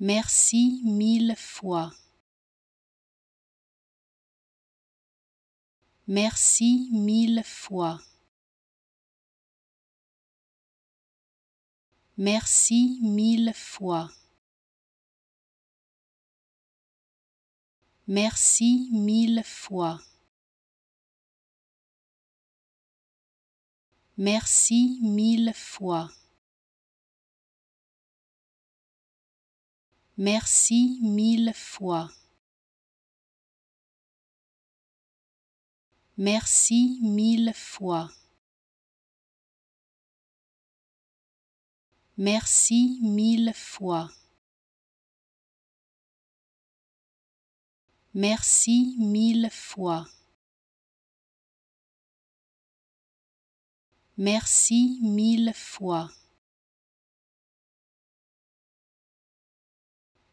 Merci mille fois. Merci mille fois. Merci mille fois. Merci mille fois. Merci mille fois. Merci mille fois. Merci mille fois. Merci mille fois. Merci mille fois. Merci mille fois.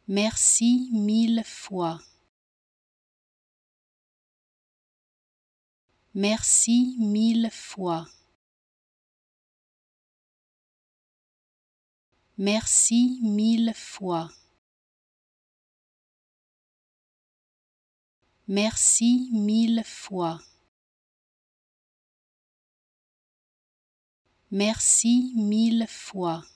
Merci mille fois. Merci mille fois. Merci mille fois. Merci mille fois. Merci mille fois.